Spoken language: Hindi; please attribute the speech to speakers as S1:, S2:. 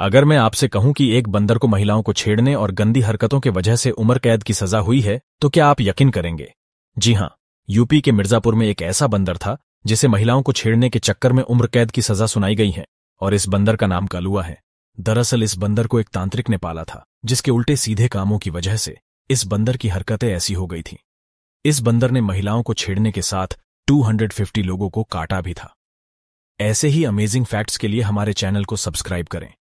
S1: अगर मैं आपसे कहूं कि एक बंदर को महिलाओं को छेड़ने और गंदी हरकतों के वजह से उम्र कैद की सजा हुई है तो क्या आप यकीन करेंगे जी हां यूपी के मिर्जापुर में एक ऐसा बंदर था जिसे महिलाओं को छेड़ने के चक्कर में उम्र कैद की सजा सुनाई गई है और इस बंदर का नाम कलुआ है दरअसल इस बंदर को एक तांत्रिक ने पाला था जिसके उल्टे सीधे कामों की वजह से इस बंदर की हरकतें ऐसी हो गई थीं इस बंदर ने महिलाओं को छेड़ने के साथ 250 लोगों को काटा भी था ऐसे ही अमेजिंग फैक्ट्स के लिए हमारे चैनल को सब्सक्राइब करें